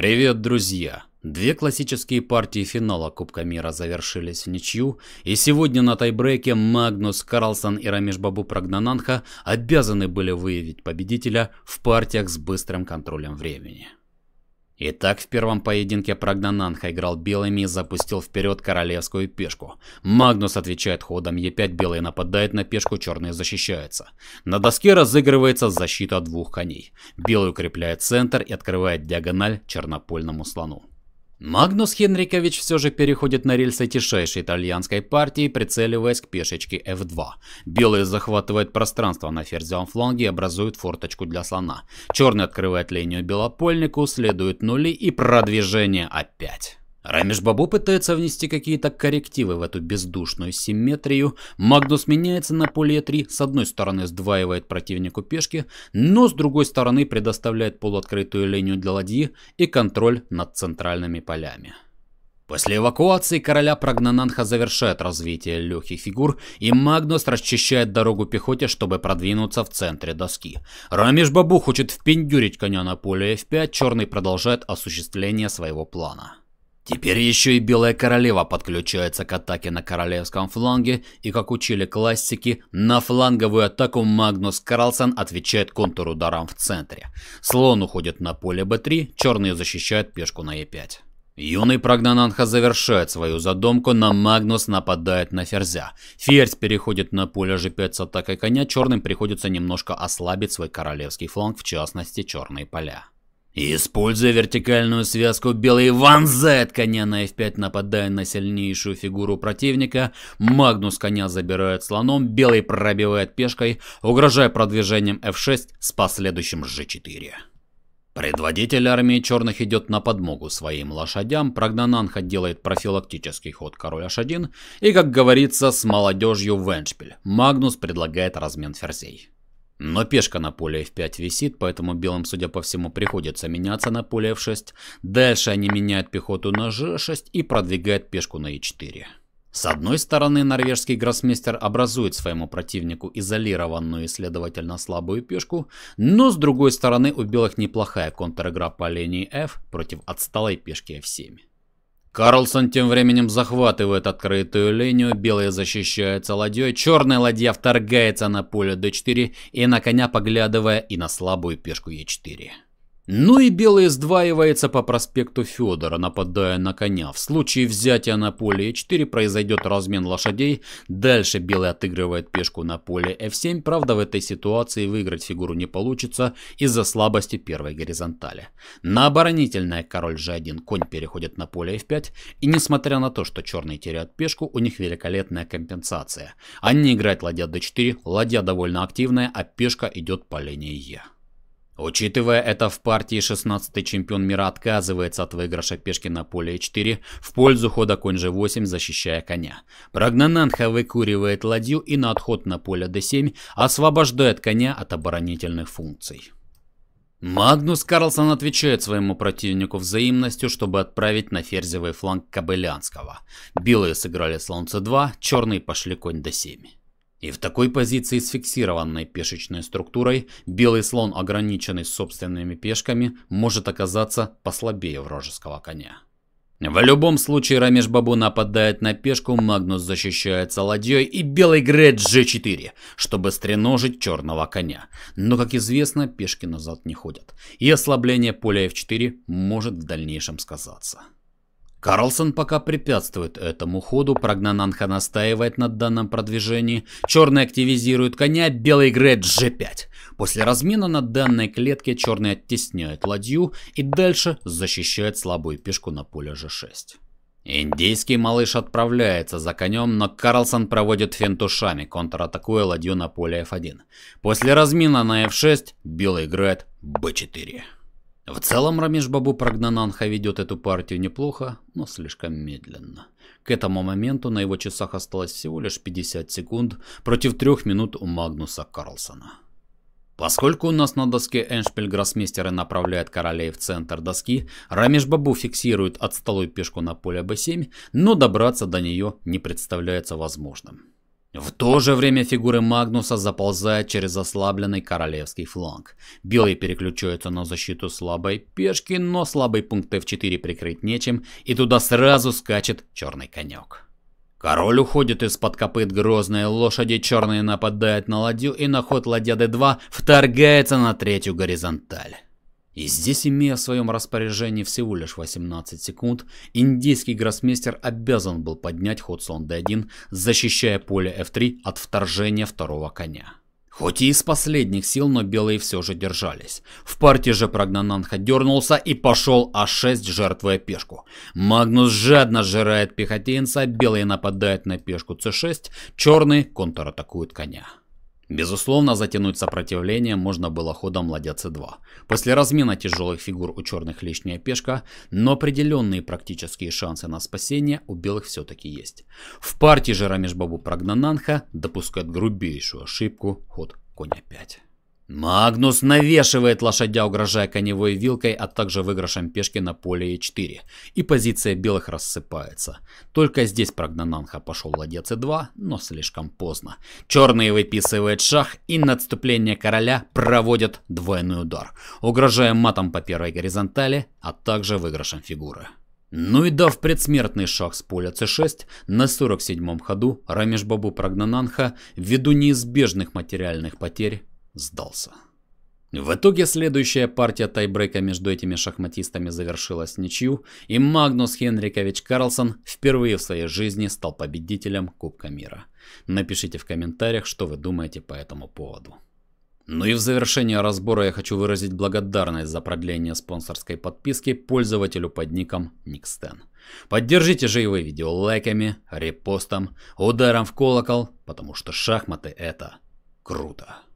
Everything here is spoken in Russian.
Привет, друзья! Две классические партии финала Кубка Мира завершились в ничью, и сегодня на тайбрейке Магнус Карлсон и Рамиш Бабу Прагнананха обязаны были выявить победителя в партиях с быстрым контролем времени. Итак, в первом поединке Прогнананха играл белыми и запустил вперед королевскую пешку. Магнус отвечает ходом Е5, белый нападает на пешку, черные защищаются. На доске разыгрывается защита двух коней. Белый укрепляет центр и открывает диагональ чернопольному слону. Магнус Хенрикович все же переходит на рельсы тишайшей итальянской партии, прицеливаясь к пешечке F2. Белые захватывают пространство на ферзевом фланге и образуют форточку для слона. Черный открывает линию белопольнику, следуют нули и продвижение опять. Рамиш Бабо пытается внести какие-то коррективы в эту бездушную симметрию. Магнус меняется на поле 3, с одной стороны сдваивает противнику пешки, но с другой стороны предоставляет полуоткрытую линию для ладьи и контроль над центральными полями. После эвакуации короля Прагнананха завершает развитие легких фигур, и Магнус расчищает дорогу пехоте, чтобы продвинуться в центре доски. Рамиш Бабу хочет впендюрить коня на поле f5, черный продолжает осуществление своего плана. Теперь еще и Белая Королева подключается к атаке на королевском фланге, и, как учили классики, на фланговую атаку Магнус Карлсон отвечает контрударом в центре. Слон уходит на поле b3, черные защищают пешку на e5. Юный Прогнананха завершает свою задумку, но Магнус нападает на ферзя. Ферзь переходит на поле g5 с атакой коня, черным приходится немножко ослабить свой королевский фланг, в частности черные поля используя вертикальную связку, белый вонзает коня на f5, нападая на сильнейшую фигуру противника. Магнус коня забирает слоном, белый пробивает пешкой, угрожая продвижением f6 с последующим g4. Предводитель армии черных идет на подмогу своим лошадям, Прогнананха делает профилактический ход король h1 и, как говорится, с молодежью в Эншпиль. Магнус предлагает размен ферзей. Но пешка на поле f5 висит, поэтому белым, судя по всему, приходится меняться на поле f6. Дальше они меняют пехоту на g6 и продвигают пешку на e4. С одной стороны, норвежский гроссмейстер образует своему противнику изолированную и, следовательно, слабую пешку, но с другой стороны, у белых неплохая контр-игра по линии f против отсталой пешки f7. Карлсон тем временем захватывает открытую линию, белая защищается ладьей, черная ладья вторгается на поле d4 и на коня поглядывая и на слабую пешку e4. Ну и белые сдваивается по проспекту Федора, нападая на коня. В случае взятия на поле Е4 произойдет размен лошадей. Дальше белый отыгрывает пешку на поле F7. Правда, в этой ситуации выиграть фигуру не получится из-за слабости первой горизонтали. На оборонительное король G1 конь переходит на поле F5. И несмотря на то, что черные теряют пешку, у них великолепная компенсация. Они играют ладья D4, ладья довольно активная, а пешка идет по линии e. Учитывая это, в партии 16 чемпион мира отказывается от выигрыша пешки на поле 4 в пользу хода конь g8, защищая коня. Прогнананха выкуривает ладью и на отход на поле d7 освобождает коня от оборонительных функций. Магнус Карлсон отвечает своему противнику взаимностью, чтобы отправить на ферзевый фланг Кобылянского. Белые сыграли слон c2, черные пошли конь d7. И в такой позиции с фиксированной пешечной структурой белый слон, ограниченный собственными пешками, может оказаться послабее вражеского коня. В любом случае Рамеш Бабу нападает на пешку, Магнус защищается ладьей и белый грет g4, чтобы стреножить черного коня. Но, как известно, пешки назад не ходят, и ослабление поля f4 может в дальнейшем сказаться. Карлсон пока препятствует этому ходу, Прогнананха настаивает на данном продвижении, черный активизирует коня, белый играет g5. После размена на данной клетке черный оттесняет ладью и дальше защищает слабую пешку на поле g6. Индийский малыш отправляется за конем, но Карлсон проводит финт контратакуя ладью на поле f1. После размена на f6 белый играет b4. В целом Рамиш Бабу Прагнананха ведет эту партию неплохо, но слишком медленно. К этому моменту на его часах осталось всего лишь 50 секунд против 3 минут у Магнуса Карлсона. Поскольку у нас на доске Эншпиль Гроссмейстера направляет королей в центр доски, Рамиш Бабу фиксирует отсталую пешку на поле b7, но добраться до нее не представляется возможным. В то же время фигуры Магнуса заползают через ослабленный королевский фланг. Белые переключаются на защиту слабой пешки, но слабый пункт f4 прикрыть нечем, и туда сразу скачет черный конек. Король уходит из-под копыт грозной лошади, черные нападают на ладью и на ход ладья d2 вторгается на третью горизонталь. И здесь, имея в своем распоряжении всего лишь 18 секунд, индийский гроссмейстер обязан был поднять ход слон d1, защищая поле f3 от вторжения второго коня. Хоть и из последних сил, но белые все же держались. В партии же Прогнананха дернулся и пошел А6, жертвуя пешку. Магнус жадно сжирает пехотинца, белые нападают на пешку c6, черные контратакуют коня. Безусловно, затянуть сопротивление можно было ходом ладья c 2 После размена тяжелых фигур у черных лишняя пешка, но определенные практические шансы на спасение у белых все-таки есть. В партии же бабу Прогнананха допускает грубейшую ошибку ход конь А5. Магнус навешивает лошадя, угрожая коневой вилкой, а также выигрышем пешки на поле Е4. И позиция белых рассыпается. Только здесь прогнананха пошел ладец Е2, но слишком поздно. Черные выписывают шах и на отступление короля проводят двойной удар, угрожая матом по первой горизонтали, а также выигрышем фигуры. Ну и дав предсмертный шаг с поля c6, на 47-м ходу Рамеш Бабу Прогнананха, ввиду неизбежных материальных потерь, сдался. В итоге следующая партия тайбрейка между этими шахматистами завершилась ничью, и Магнус Хенрикович Карлсон впервые в своей жизни стал победителем Кубка мира. Напишите в комментариях, что вы думаете по этому поводу. Ну и в завершение разбора я хочу выразить благодарность за продление спонсорской подписки пользователю под ником Nixten. Поддержите же его видео лайками, репостом, ударом в колокол, потому что шахматы это круто.